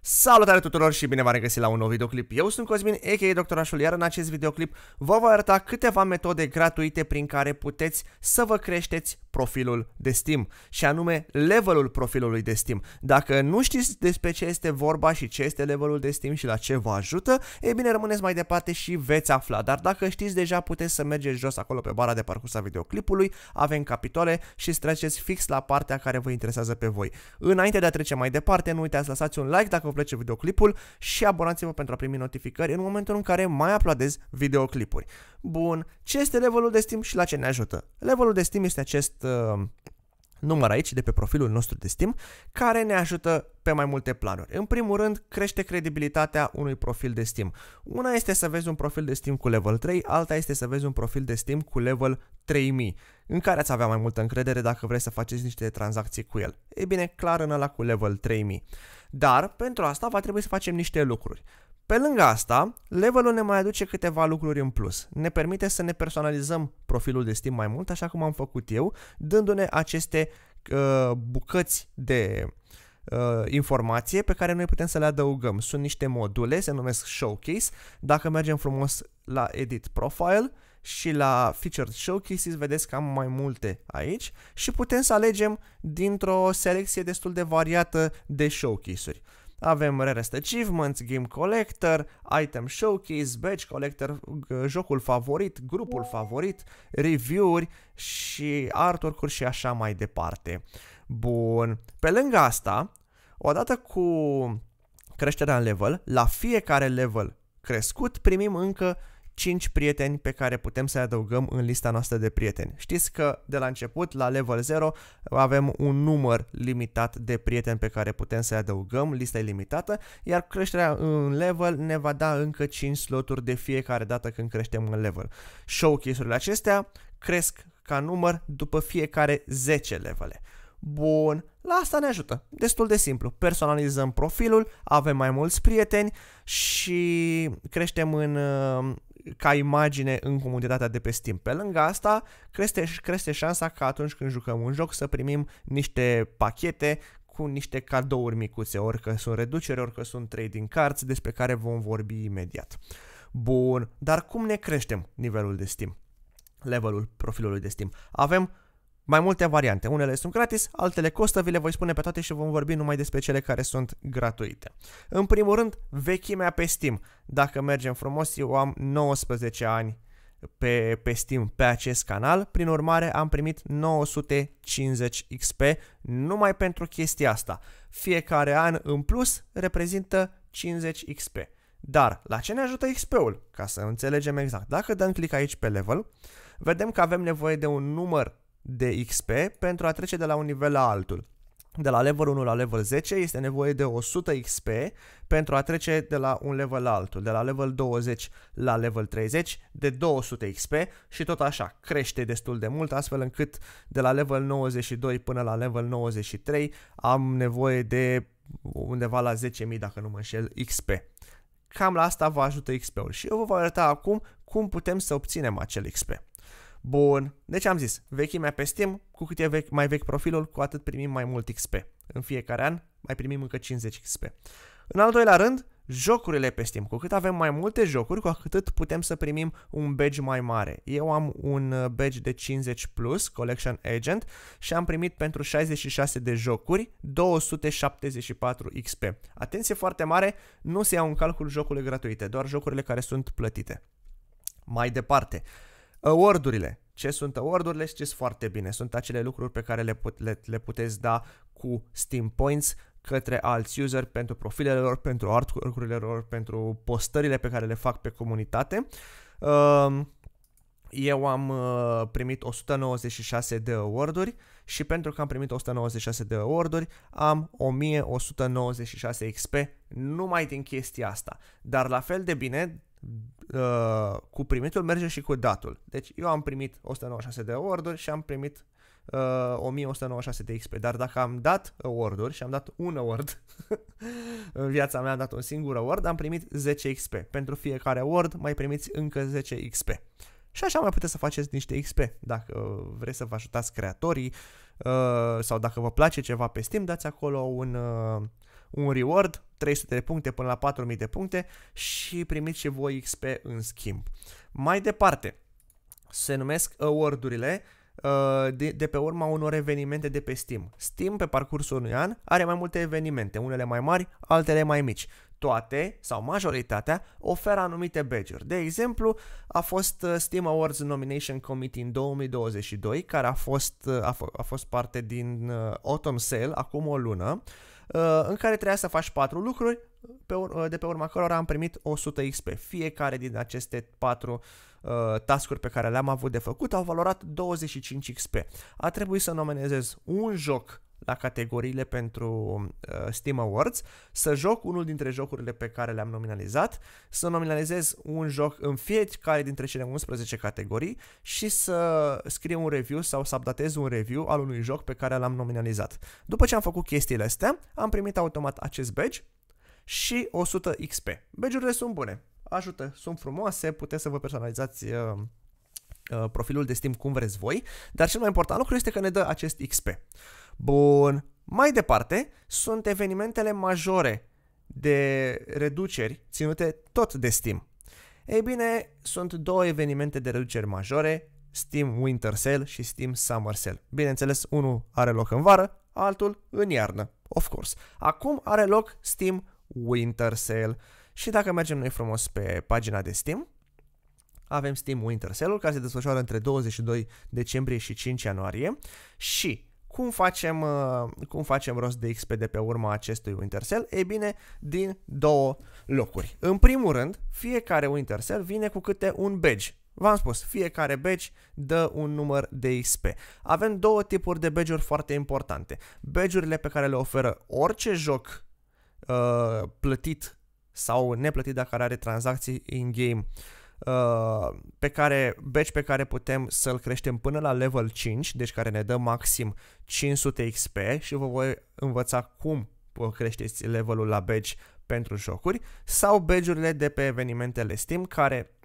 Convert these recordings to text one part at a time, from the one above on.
Salutare tuturor și bine v-am regăsit la un nou videoclip. Eu sunt Cosmin, a.k.a. Doctorașul, iar în acest videoclip vă voi arăta câteva metode gratuite prin care puteți să vă creșteți profilul de Steam și anume levelul profilului de Steam. Dacă nu știți despre ce este vorba și ce este levelul de Steam și la ce vă ajută, e bine rămâneți mai departe și veți afla, dar dacă știți deja puteți să mergeți jos acolo pe bara de parcurs a videoclipului, avem capitole și să treceți fix la partea care vă interesează pe voi. Înainte de a trece mai departe, nu uitați să lăsați un like dacă vă place videoclipul și abonați-vă pentru a primi notificări în momentul în care mai aplaudez videoclipuri. Bun, ce este levelul de Steam și la ce ne ajută? Levelul de Steam este acest Uh, număr aici de pe profilul nostru de Steam, care ne ajută pe mai multe planuri. În primul rând, crește credibilitatea unui profil de Steam. Una este să vezi un profil de Steam cu level 3, alta este să vezi un profil de Steam cu level 3000, în care ați avea mai multă încredere dacă vreți să faceți niște tranzacții cu el. E bine, clar în ăla cu level 3000. Dar, pentru asta va trebui să facem niște lucruri. Pe lângă asta, levelul ne mai aduce câteva lucruri în plus. Ne permite să ne personalizăm profilul de Steam mai mult, așa cum am făcut eu, dându-ne aceste uh, bucăți de uh, informație pe care noi putem să le adăugăm. Sunt niște module, se numesc Showcase. Dacă mergem frumos la Edit Profile și la Featured Showcases, vedeți că am mai multe aici și putem să alegem dintr-o selecție destul de variată de showcase-uri. Avem Rarest Achievements, Game Collector, Item Showcase, Badge Collector, jocul favorit, grupul favorit, review-uri și artwork-uri și așa mai departe. Bun, pe lângă asta, odată cu creșterea în level, la fiecare level crescut primim încă 5 prieteni pe care putem să-i adăugăm în lista noastră de prieteni. Știți că de la început, la level 0, avem un număr limitat de prieteni pe care putem să-i adăugăm, lista e limitată, iar creșterea în level ne va da încă 5 sloturi de fiecare dată când creștem în level. Showcase-urile acestea cresc ca număr după fiecare 10 levele. Bun, la asta ne ajută. Destul de simplu. Personalizăm profilul, avem mai mulți prieteni și creștem în uh, ca imagine în comunitatea de pe Steam. Pe lângă asta, crește, crește șansa ca atunci când jucăm un joc să primim niște pachete cu niște cadouri micuțe, ori că sunt reducere, ori că sunt trading cards, despre care vom vorbi imediat. Bun, dar cum ne creștem nivelul de Steam? Levelul profilului de Steam. Avem mai multe variante. Unele sunt gratis, altele costă, vi le voi spune pe toate și vom vorbi numai despre cele care sunt gratuite. În primul rând, vechimea pe Steam. Dacă mergem frumos, eu am 19 ani pe, pe Steam pe acest canal, prin urmare am primit 950 XP numai pentru chestia asta. Fiecare an în plus reprezintă 50 XP. Dar la ce ne ajută XP-ul? Ca să înțelegem exact. Dacă dăm click aici pe level, vedem că avem nevoie de un număr de XP pentru a trece de la un nivel la altul. De la level 1 la level 10 este nevoie de 100 XP pentru a trece de la un level la altul, de la level 20 la level 30, de 200 XP și tot așa, crește destul de mult, astfel încât de la level 92 până la level 93 am nevoie de undeva la 10.000, dacă nu mă înșel, XP. Cam la asta vă ajută XP-ul și eu vă voi arăta acum cum putem să obținem acel XP. Bun, deci am zis, vechimea pe Steam, cu cât e vechi, mai vechi profilul, cu atât primim mai mult XP. În fiecare an mai primim încă 50 XP. În al doilea rând, jocurile pe Steam. Cu cât avem mai multe jocuri, cu atât putem să primim un badge mai mare. Eu am un uh, badge de 50 plus, Collection Agent, și am primit pentru 66 de jocuri 274 XP. Atenție foarte mare, nu se iau în calcul jocurile gratuite, doar jocurile care sunt plătite. Mai departe, uh, Awardurile. Ce sunt awardurile? Știți foarte bine. Sunt acele lucruri pe care le, put, le, le puteți da cu Steam Points către alți user pentru profilele lor, pentru artwork-urile lor, pentru postările pe care le fac pe comunitate. Um, eu am uh, primit 196 de awarduri și pentru că am primit 196 de awarduri, am 1196 XP numai din chestia asta. Dar la fel de bine, Uh, cu primitul merge și cu datul. Deci eu am primit 196 de orduri și am primit uh, 1196 de XP, dar dacă am dat orduri și am dat un award în viața mea am dat un singur award, am primit 10 XP. Pentru fiecare award mai primiți încă 10 XP. Și așa mai puteți să faceți niște XP. Dacă vreți să vă ajutați creatorii uh, sau dacă vă place ceva pe Steam, dați acolo un, uh, un reward, 300 de puncte până la 4000 de puncte și primiți și voi XP în schimb. Mai departe, se numesc awardurile uh, de, de pe urma unor evenimente de pe Steam. Steam, pe parcursul unui an, are mai multe evenimente, unele mai mari, altele mai mici. Toate, sau majoritatea, oferă anumite badge-uri. De exemplu, a fost uh, Steam Awards Nomination Committee în 2022, care a fost, uh, a, a fost parte din Autumn Sale acum o lună. Uh, Uh, în care trebuia să faci patru lucruri, pe ur- uh, de pe urma cărora am primit 100 XP. Fiecare din aceste patru uh, tascuri pe care le-am avut de făcut au valorat 25 XP. A trebuit să nominezez un joc la categoriile pentru uh, Steam Awards, să joc unul dintre jocurile pe care le-am nominalizat, să nominalizez un joc în fiecare dintre cele 11 categorii și să scriu un review sau să updatez un review al unui joc pe care l-am nominalizat. După ce am făcut chestiile astea, am primit automat acest badge și 100 XP. Badge-urile sunt bune, ajută, sunt frumoase, puteți să vă personalizați uh, Uh, profilul de Steam cum vreți voi, dar cel mai important lucru este că ne dă acest XP. Bun, mai departe sunt evenimentele majore de reduceri ținute tot de Steam. Ei bine, sunt două evenimente de reduceri majore, Steam Winter Sale și Steam Summer Sale. Bineînțeles, unul are loc în vară, altul în iarnă, of course. Acum are loc Steam Winter Sale. Și dacă mergem noi frumos pe pagina de Steam, avem Steam Winter Sale-ul care se desfășoară între 22 decembrie și 5 ianuarie și cum facem, uh, cum facem rost de XP de pe urma acestui Winter Sale Ei bine, din două locuri. În primul rând, fiecare Winter Sale vine cu câte un badge. V-am spus, fiecare badge dă un număr de XP. Avem două tipuri de badge-uri foarte importante. Badge-urile pe care le oferă orice joc uh, plătit sau neplătit dacă are tranzacții in-game uh, Uh, pe care, batch pe care putem să-l creștem până la level 5, deci care ne dă maxim 500 XP și vă voi învăța cum uh, creșteți levelul la badge pentru jocuri sau badge-urile de pe evenimentele Steam care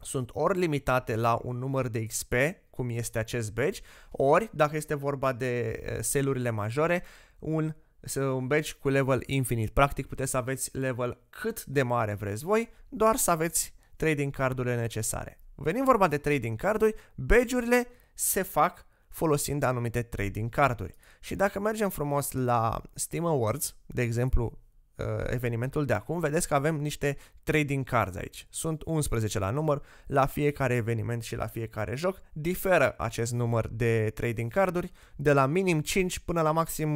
sunt ori limitate la un număr de XP, cum este acest badge, ori, dacă este vorba de uh, selurile majore, un, un badge cu level infinit. Practic puteți să aveți level cât de mare vreți voi, doar să aveți trading cardurile necesare. Venim vorba de trading carduri, badge-urile se fac folosind anumite trading carduri. Și dacă mergem frumos la Steam Awards, de exemplu, uh, evenimentul de acum, vedeți că avem niște trading cards aici. Sunt 11 la număr, la fiecare eveniment și la fiecare joc diferă acest număr de trading carduri de la minim 5 până la maxim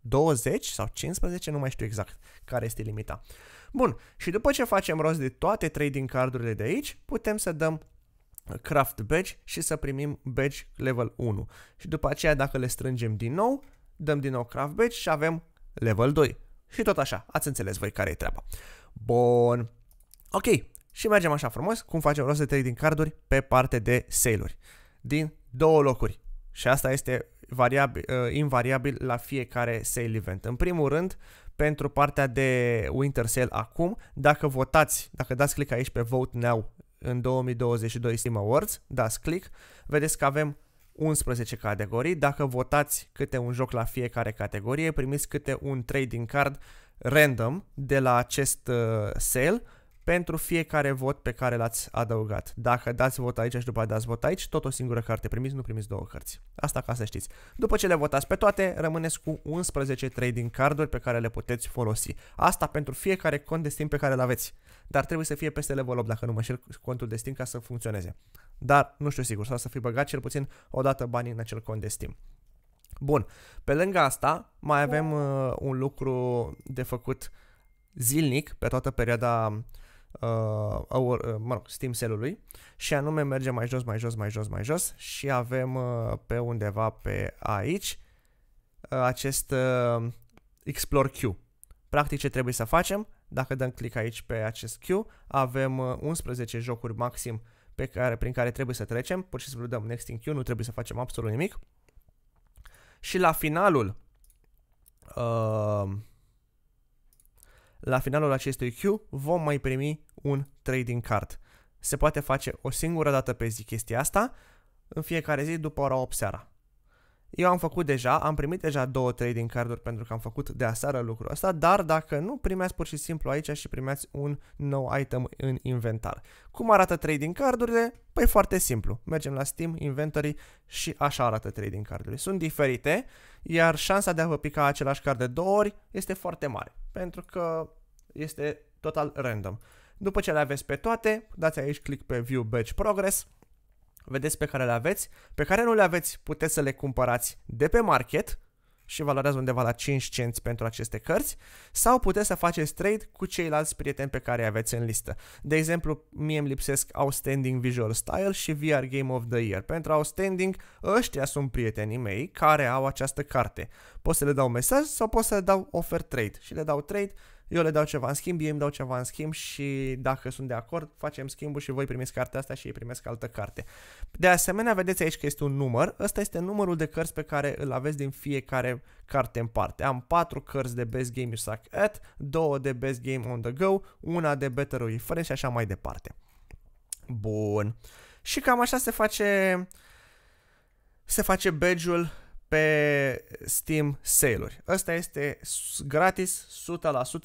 20 sau 15, nu mai știu exact care este limita. Uh, Bun, și după ce facem rost de toate trading cardurile de aici, putem să dăm craft badge și să primim badge level 1. Și după aceea dacă le strângem din nou, dăm din nou craft badge și avem level 2. Și tot așa, ați înțeles voi care e treaba. Bun. Ok, și mergem așa frumos, cum facem rost de trading carduri pe parte de sale-uri. Din două locuri. Și asta este variabil, uh, invariabil la fiecare sale event. În primul rând, uh, pentru partea de Winter Sale acum. Dacă votați, dacă dați click aici pe Vote Now în 2022 Steam Awards, dați click, vedeți că avem 11 categorii. Dacă votați câte un joc la fiecare categorie, primiți câte un trading card random de la acest uh, sale pentru fiecare vot pe care l-ați adăugat. Dacă dați vot aici și după dați vot aici, tot o singură carte primiți, nu primiți două cărți. Asta ca să știți. După ce le votați pe toate, rămâneți cu 11 trading carduri pe care le puteți folosi. Asta pentru fiecare cont de Steam pe care îl aveți. Dar trebuie să fie peste level 8, dacă nu mă șer contul de Steam ca să funcționeze. Dar nu știu sigur, sau să fi băgat cel puțin o dată banii în acel cont de Steam. Bun, pe lângă asta mai avem da. uh, un lucru de făcut zilnic pe toată perioada uh, Uh, uh, mă rog, Steam cell-ului și anume mergem mai jos, mai jos, mai jos, mai jos și avem uh, pe undeva pe aici uh, acest uh, Explore Q. Practic ce trebuie să facem, dacă dăm click aici pe acest Q, avem uh, 11 jocuri maxim pe care, prin care trebuie să trecem, pur și simplu dăm Next in Q, nu trebuie să facem absolut nimic. Și la finalul uh, la finalul acestui Q vom mai primi un trading card. Se poate face o singură dată pe zi chestia asta, în fiecare zi după ora 8 seara. Eu am făcut deja, am primit deja două trading carduri pentru că am făcut de aseară lucrul ăsta, dar dacă nu, primeați pur și simplu aici și primeați un nou item în inventar. Cum arată trading cardurile? Păi foarte simplu. Mergem la Steam, Inventory și așa arată trading cardurile. Sunt diferite, iar șansa de a vă pica același card de două ori este foarte mare, pentru că este total random. După ce le aveți pe toate, dați aici click pe View Batch Progress, vedeți pe care le aveți, pe care nu le aveți puteți să le cumpărați de pe market și valorează undeva la 5 cenți pentru aceste cărți sau puteți să faceți trade cu ceilalți prieteni pe care îi aveți în listă. De exemplu, mie îmi lipsesc Outstanding Visual Style și VR Game of the Year. Pentru Outstanding, ăștia sunt prietenii mei care au această carte. Pot să le dau mesaj sau pot să le dau offer trade și le dau trade eu le dau ceva în schimb, eu îmi dau ceva în schimb și dacă sunt de acord, facem schimbul și voi primiți cartea asta și ei primesc altă carte. De asemenea, vedeți aici că este un număr, ăsta este numărul de cărți pe care îl aveți din fiecare carte în parte. Am 4 cărți de Best Game You Suck At, 2 de Best Game On The Go, una de Better Way Friends și așa mai departe. Bun. Și cam așa se face se face badge-ul pe Steam sale-uri. Ăsta este gratis,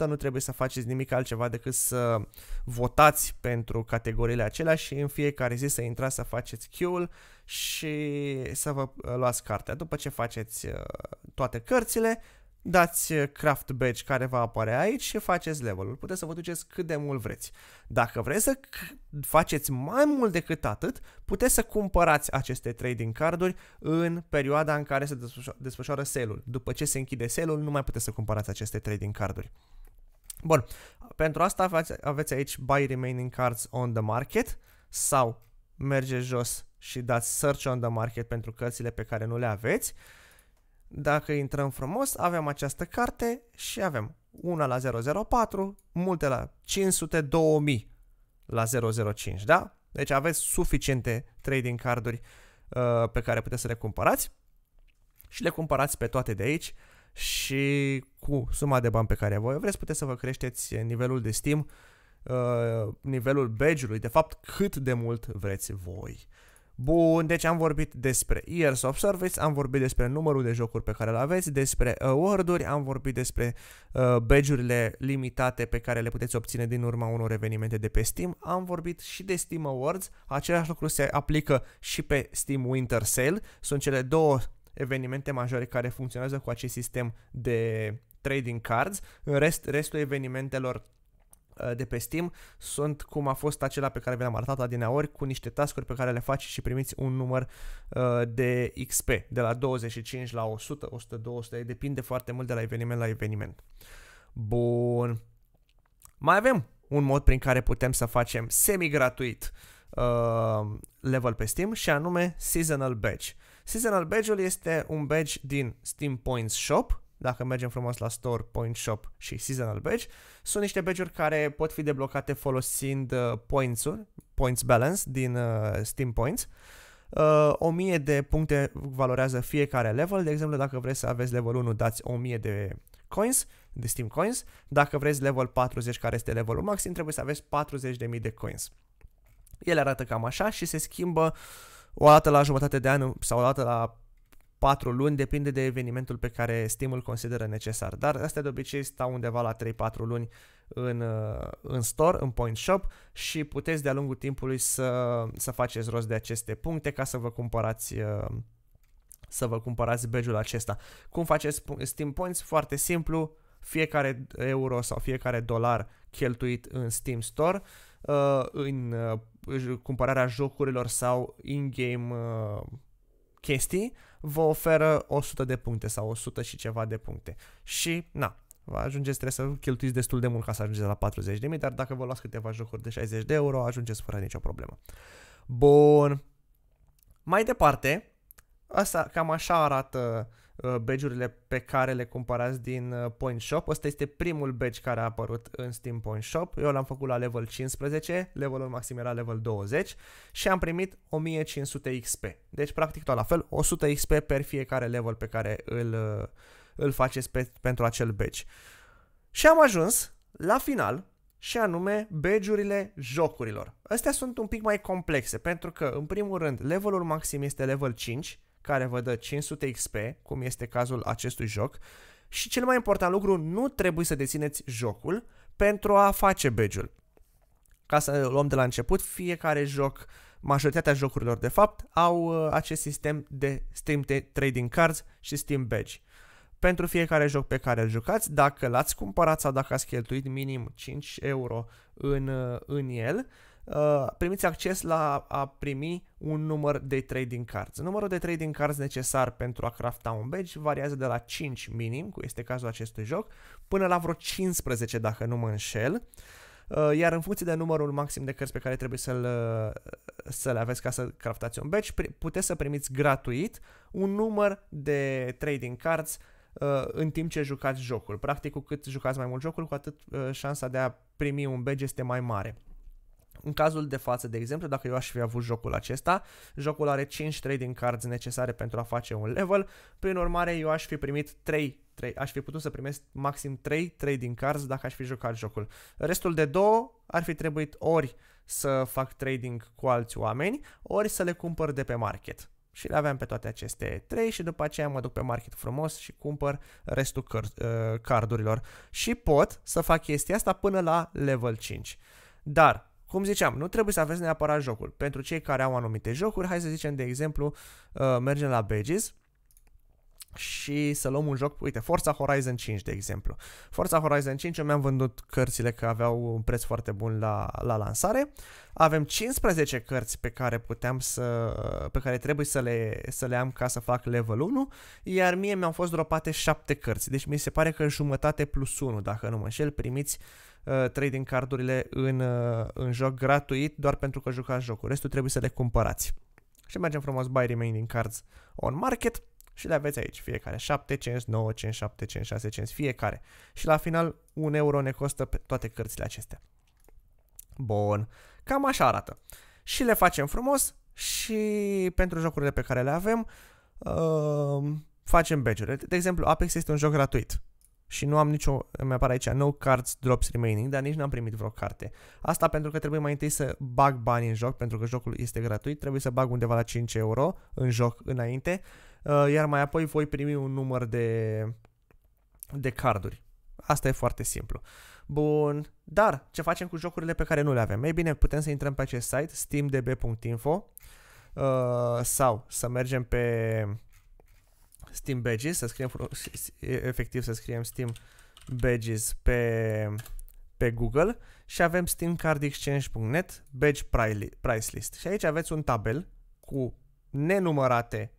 100%, nu trebuie să faceți nimic altceva decât să votați pentru categoriile acelea și în fiecare zi să intrați să faceți queue-ul și să vă uh, luați cartea. După ce faceți uh, toate cărțile, dați uh, craft badge care va apare aici și faceți levelul. Puteți să vă duceți cât de mult vreți. Dacă vreți să faceți mai mult decât atât, puteți să cumpărați aceste trading carduri în perioada în care se desfășoară sale-ul. După ce se închide sale-ul, nu mai puteți să cumpărați aceste trading carduri. Bun, pentru asta aveți, aveți aici Buy Remaining Cards on the Market sau mergeți jos și dați Search on the Market pentru cărțile pe care nu le aveți dacă intrăm frumos, avem această carte și avem una la 004, multe la 500, 2000 la 005, da? Deci aveți suficiente trading carduri uh, pe care puteți să le cumpărați și le cumpărați pe toate de aici și cu suma de bani pe care voi vreți puteți să vă creșteți nivelul de stim, uh, nivelul badge-ului, de fapt cât de mult vreți voi. Bun, deci am vorbit despre Years of Service, am vorbit despre numărul de jocuri pe care le aveți, despre award-uri, uh, am vorbit despre uh, badge-urile limitate pe care le puteți obține din urma unor evenimente de pe Steam, am vorbit și de Steam Awards, același lucru se aplică și pe Steam Winter Sale, sunt cele două evenimente majore care funcționează cu acest sistem de trading cards, în rest, restul evenimentelor Eh, de pe Steam sunt cum a fost acela pe care vi l-am arătat adineaori cu niște tascuri pe care le faci și primiți un număr eh, de XP de la 25 la 100, 100, 200, depinde foarte mult de la eveniment la eveniment. Bun. Mai avem un mod prin care putem să facem semi-gratuit uh, level pe Steam și anume Seasonal Badge. Seasonal Badge-ul este un badge din Steam Points Shop dacă mergem frumos la Store, Point Shop și Seasonal Badge, sunt niște badge care pot fi deblocate folosind uh, points Points Balance din uh, Steam Points. Uh, 1000 de puncte valorează fiecare level, de exemplu dacă vreți să aveți level 1 dați 1000 de coins, de Steam coins, dacă vreți level 40 care este levelul maxim trebuie să aveți 40.000 de coins. Ele arată cam așa și se schimbă o dată la jumătate de an sau o dată la 4 luni, depinde de evenimentul pe care Steam îl consideră necesar. Dar astea de obicei stau undeva la 3-4 luni în, uh, în store, în point shop și puteți de-a lungul timpului să, să faceți rost de aceste puncte ca să vă cumpărați uh, să vă cumpărați badge-ul acesta. Cum faceți Steam Points? Foarte simplu, fiecare euro sau fiecare dolar cheltuit în Steam Store, uh, în cumpărarea jocurilor sau in-game chestii vă oferă 100 de puncte sau 100 și ceva de puncte. Și, na, vă ajungeți, trebuie să cheltuiți destul de mult ca să ajungeți la 40 de mii, dar dacă vă luați câteva jocuri de 60 de euro, ajungeți fără nicio problemă. Bun. Mai departe, asta cam așa arată uh, Uh, badge-urile pe care le cumpărați din uh, Point Shop. Ăsta este primul badge care a apărut în Steam Point Shop. Eu l-am făcut la level 15, levelul maxim era level 20 și am primit 1500 XP. Deci practic tot la fel, 100 XP per fiecare level pe care îl, uh, îl faceți pe, pentru acel badge. Și am ajuns la final și anume badge-urile jocurilor. Astea sunt un pic mai complexe pentru că în primul rând levelul maxim este level 5, care vă dă 500 XP, cum este cazul acestui joc, și cel mai important lucru, nu trebuie să dețineți jocul pentru a face badge-ul. Ca să luăm de la început, fiecare joc, majoritatea jocurilor de fapt, au uh, acest sistem de Steam Trading Cards și Steam Badge. Pentru fiecare joc pe care îl jucați, dacă l-ați cumpărat sau dacă ați cheltuit minim 5 euro în, uh, în el, Uh, primiți acces la a primi un număr de trading cards. Numărul de trading cards necesar pentru a crafta un badge variază de la 5 minim, cum este cazul acestui joc, până la vreo 15 dacă nu mă înșel. Uh, iar în funcție de numărul maxim de cărți pe care trebuie să-l, uh, să le aveți ca să craftați un badge, puteți să primiți gratuit un număr de trading cards în timp ce jucați jocul. Practic, cu cât jucați mai mult jocul, cu atât șansa de a primi un badge este mai mare. În cazul de față, de exemplu, dacă eu aș fi avut jocul acesta, jocul are 5 trading cards necesare pentru a face un level, prin urmare eu aș fi primit 3 3, aș fi putut să primesc maxim 3 trading cards dacă aș fi jucat jocul. Restul de 2 ar fi trebuit ori să fac trading cu alți oameni, ori să le cumpăr de pe market. Și le aveam pe toate aceste trei și după aceea mă duc pe market frumos și cumpăr restul uh, cardurilor. Și pot să fac chestia asta până la level 5. Dar cum ziceam, nu trebuie să aveți neapărat jocul. Pentru cei care au anumite jocuri, hai să zicem, de exemplu, uh, mergem la Badges și să luăm un joc, uite, Forza Horizon 5, de exemplu. Forza Horizon 5, eu mi-am vândut cărțile că aveau un preț foarte bun la, la lansare. Avem 15 cărți pe care puteam să, pe care trebuie să le, să le am ca să fac level 1, iar mie mi-au fost dropate 7 cărți. Deci mi se pare că jumătate plus 1, dacă nu mă înșel, primiți uh, Uh, trading cardurile în, uh, în joc gratuit doar pentru că jucați jocul. Restul trebuie să le cumpărați. Și mergem frumos buy remaining cards on market și le aveți aici, fiecare 7 5, 9 5, 7 5, 6 5, fiecare. Și la final un euro ne costă pe toate cărțile acestea. Bun, cam așa arată. Și le facem frumos și pentru jocurile pe care le avem uh, facem badge De exemplu, Apex este un joc gratuit și nu am nicio, mi apare aici no cards drops remaining, dar nici n-am primit vreo carte. Asta pentru că trebuie mai întâi să bag bani în joc, pentru că jocul este gratuit, trebuie să bag undeva la 5 euro în joc înainte, uh, iar mai apoi voi primi un număr de, de carduri. Asta e foarte simplu. Bun, dar ce facem cu jocurile pe care nu le avem? Ei bine, putem să intrăm pe acest site, steamdb.info, uh, sau să mergem pe Steam Badges, să scriem efectiv să scriem Steam Badges pe, pe Google și avem Steam Card Exchange.net badge price list. Și aici aveți un tabel cu nenumărate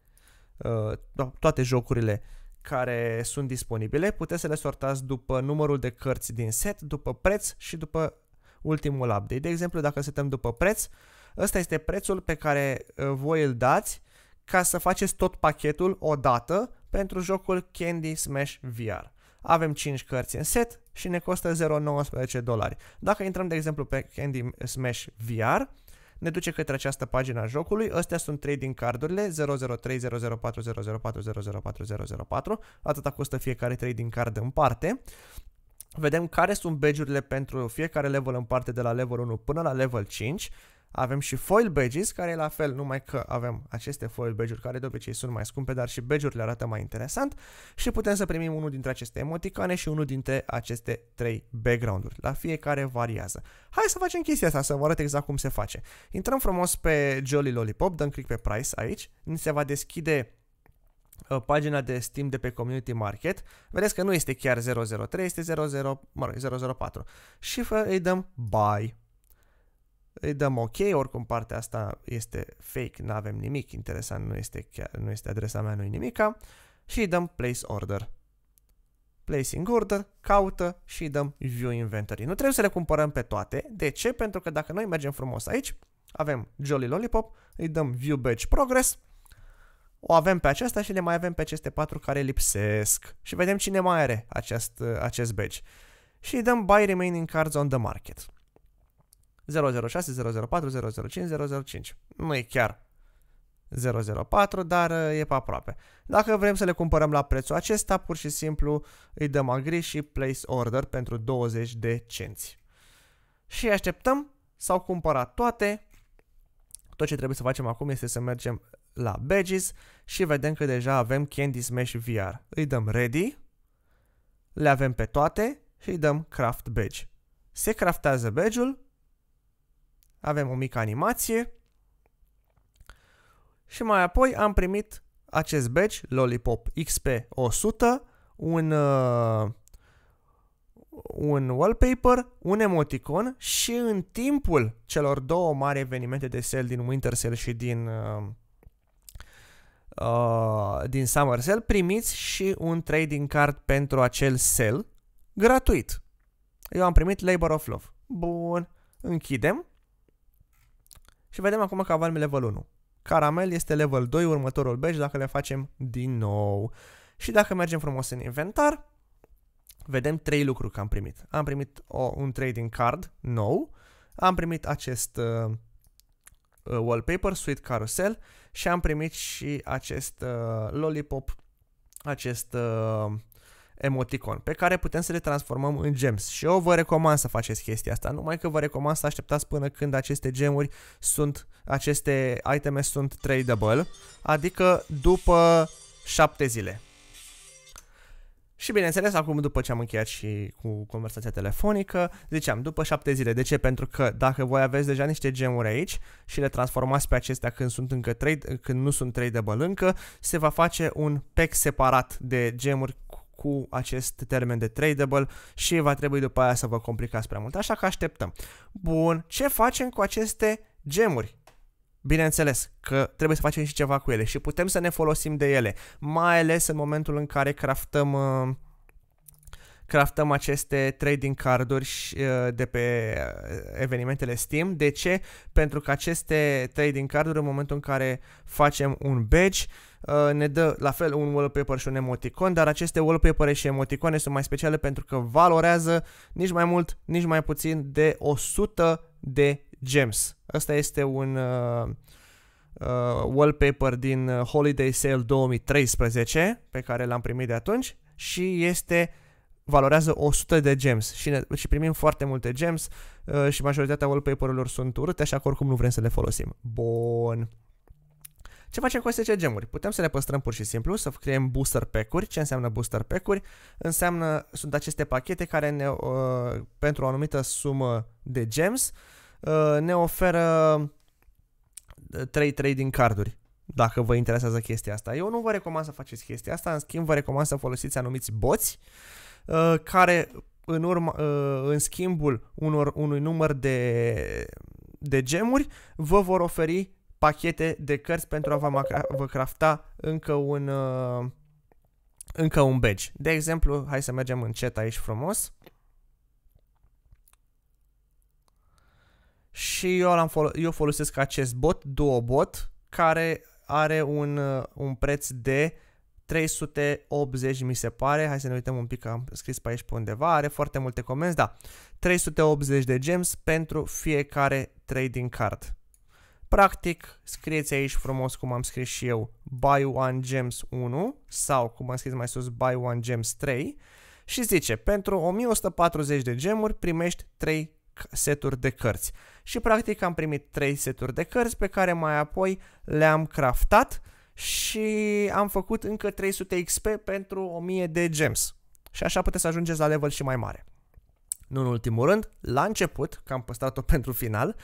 uh, toate jocurile care sunt disponibile. Puteți să le sortați după numărul de cărți din set, după preț și după ultimul update. De exemplu, dacă setăm după preț, ăsta este prețul pe care uh, voi îl dați ca să faceți tot pachetul odată pentru jocul Candy Smash VR. Avem 5 cărți în set și ne costă 0,19 dolari. Dacă intrăm, de exemplu, pe Candy Smash VR, ne duce către această pagină a jocului. Astea sunt trading cardurile 003004004004004, atâta costă fiecare trading card în parte. Vedem care sunt badge pentru fiecare level în parte de la level 1 până la level 5 avem și foil badges, care la fel, numai că avem aceste foil badge-uri care de obicei sunt mai scumpe, dar și badge-urile arată mai interesant și putem să primim unul dintre aceste emoticane și unul dintre aceste trei background-uri. La fiecare variază. Hai să facem chestia asta, să vă arăt exact cum se face. Intrăm frumos pe Jolly Lollipop, dăm click pe price aici, ni se va deschide uh, pagina de Steam de pe Community Market, vedeți că nu este chiar 003, este 00, mă rog, 004 și îi dăm buy îi dăm ok, oricum partea asta este fake, nu avem nimic interesant, nu este, chiar, nu este adresa mea, nu nimica, și îi dăm place order. Placing order, caută și îi dăm view inventory. Nu trebuie să le cumpărăm pe toate. De ce? Pentru că dacă noi mergem frumos aici, avem Jolly Lollipop, îi dăm view badge progress, o avem pe aceasta și le mai avem pe aceste patru care lipsesc. Și vedem cine mai are acest, acest badge. Și îi dăm buy remaining cards on the market. 006, 004, 005, 005. Nu e chiar 004, dar uh, e pe aproape. Dacă vrem să le cumpărăm la prețul acesta, pur și simplu îi dăm agri și place order pentru 20 de cenți. Și așteptăm, s-au cumpărat toate. Tot ce trebuie să facem acum este să mergem la badges și vedem că deja avem Candy Smash VR. Îi dăm ready, le avem pe toate și îi dăm craft badge. Se craftează badge-ul avem o mică animație și mai apoi am primit acest badge, Lollipop XP100, un, uh, un wallpaper, un emoticon și în timpul celor două mari evenimente de sale din Winter Sale și din, uh, uh, din Summer Sale, primiți și un trading card pentru acel sale gratuit. Eu am primit Labor of Love. Bun, închidem și vedem acum că avem level 1. Caramel este level 2, următorul beige, dacă le facem din nou. Și dacă mergem frumos în inventar, vedem trei lucruri că am primit. Am primit o, un trading card nou, am primit acest uh, uh, wallpaper, Sweet Carousel și am primit și acest uh, lollipop, acest uh, emoticon, pe care putem să le transformăm în gems. Și eu vă recomand să faceți chestia asta, numai că vă recomand să așteptați până când aceste gemuri sunt, aceste iteme sunt tradable, adică după 7 zile. Și bineînțeles, acum după ce am încheiat și cu conversația telefonică, ziceam, după șapte zile. De ce? Pentru că dacă voi aveți deja niște gemuri aici și le transformați pe acestea când, sunt încă trade, când nu sunt tradable încă, se va face un pack separat de gemuri cu acest termen de tradable și va trebui după aia să vă complicați prea mult, așa că așteptăm. Bun, ce facem cu aceste gemuri? Bineînțeles că trebuie să facem și ceva cu ele și putem să ne folosim de ele, mai ales în momentul în care craftăm uh, craftăm aceste trading carduri uh, de pe uh, evenimentele Steam. De ce? Pentru că aceste trading carduri în momentul în care facem un badge Uh, ne dă la fel un wallpaper și un emoticon, dar aceste wallpaper și emoticoane sunt mai speciale pentru că valorează nici mai mult, nici mai puțin de 100 de gems. Asta este un uh, uh, wallpaper din Holiday Sale 2013 pe care l-am primit de atunci și este valorează 100 de gems și, ne, și primim foarte multe gems uh, și majoritatea wallpaper-urilor sunt urâte, așa că oricum nu vrem să le folosim. Bun. Ce facem cu aceste gemuri? Putem să le păstrăm pur și simplu, să creăm booster pack-uri. Ce înseamnă booster pack-uri? Înseamnă, sunt aceste pachete care ne, uh, pentru o anumită sumă de gems uh, ne oferă 3 uh, trading carduri dacă vă interesează chestia asta. Eu nu vă recomand să faceți chestia asta, în schimb vă recomand să folosiți anumiți boți uh, care în, urma, uh, în schimbul unor, unui număr de, de gemuri vă vor oferi pachete de cărți pentru a vă, vă crafta încă un, uh, încă un badge. De exemplu, hai să mergem încet aici frumos. Și eu, am fol eu folosesc acest bot, Duobot, care are un, uh, un preț de 380 mi se pare, hai să ne uităm un pic, am scris pe aici pe undeva, are foarte multe comenzi, da, 380 de gems pentru fiecare trading card. Practic, scrieți aici frumos cum am scris și eu buy one gems 1 sau cum am scris mai sus buy one gems 3 și zice pentru 1140 de gemuri primești 3 seturi de cărți. Și practic am primit 3 seturi de cărți pe care mai apoi le-am craftat și am făcut încă 300 XP pentru 1000 de gems. Și așa puteți să ajungeți la level și mai mare. Nu în ultimul rând, la început, că am păstrat-o pentru final, uh,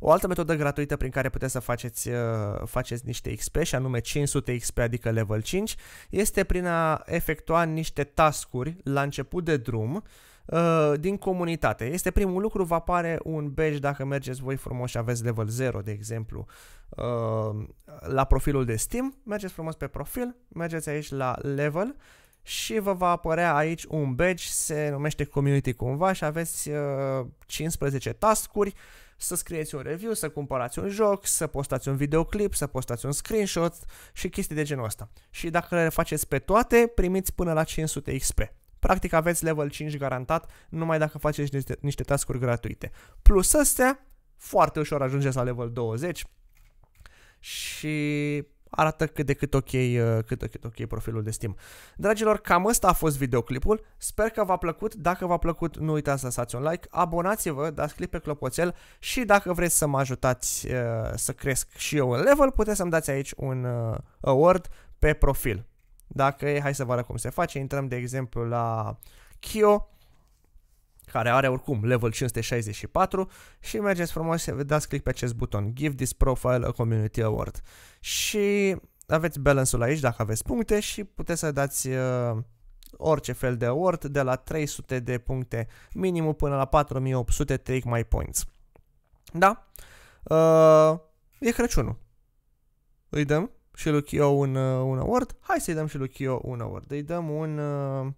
o altă metodă gratuită prin care puteți să faceți, uh, faceți niște XP și anume 500 XP, adică level 5, este prin a efectua niște tascuri la început de drum uh, din comunitate. Este primul lucru, vă apare un badge dacă mergeți voi frumos și aveți level 0, de exemplu, uh, la profilul de Steam, mergeți frumos pe profil, mergeți aici la level și vă va apărea aici un badge, se numește community cumva și aveți 15 tascuri să scrieți un review, să cumpărați un joc, să postați un videoclip, să postați un screenshot și chestii de genul ăsta. Și dacă le faceți pe toate, primiți până la 500 XP. Practic aveți level 5 garantat numai dacă faceți niște, niște task-uri gratuite. Plus astea, foarte ușor ajungeți la level 20 și arată cât de cât ok, uh, cât, cât ok profilul de Steam. Dragilor, cam ăsta a fost videoclipul. Sper că v-a plăcut. Dacă v-a plăcut, nu uitați să lăsați un like, abonați-vă, dați click pe clopoțel și dacă vreți să mă ajutați uh, să cresc și eu în level, puteți să-mi dați aici un uh, award pe profil. Dacă e, hai să vă arăt cum se face. Intrăm, de exemplu, la Kio care are oricum level 564 și mergeți frumos și dați click pe acest buton Give this profile a community award și aveți balance-ul aici dacă aveți puncte și puteți să dați uh, orice fel de award de la 300 de puncte minimum până la 4800 take my points. Da? Uh, e Crăciunul. Îi dăm și lui Kyo un, uh, un award. Hai să-i dăm și lui Kyo un award. Îi dăm un... Uh,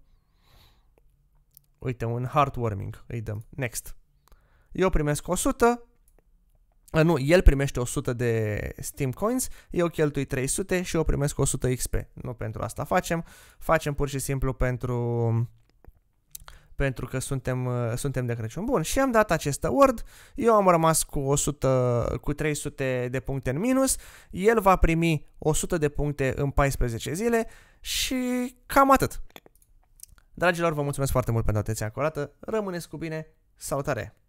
Uite, un heartwarming, îi dăm. Next. Eu primesc 100, nu, el primește 100 de Steam Coins, eu cheltui 300 și eu primesc 100 XP. Nu pentru asta facem, facem pur și simplu pentru pentru că suntem, suntem de Crăciun. Bun, și am dat acest award, eu am rămas cu, 100, cu 300 de puncte în minus, el va primi 100 de puncte în 14 zile și cam atât. Dragilor, vă mulțumesc foarte mult pentru atenția acordată, rămâneți cu bine, salutare!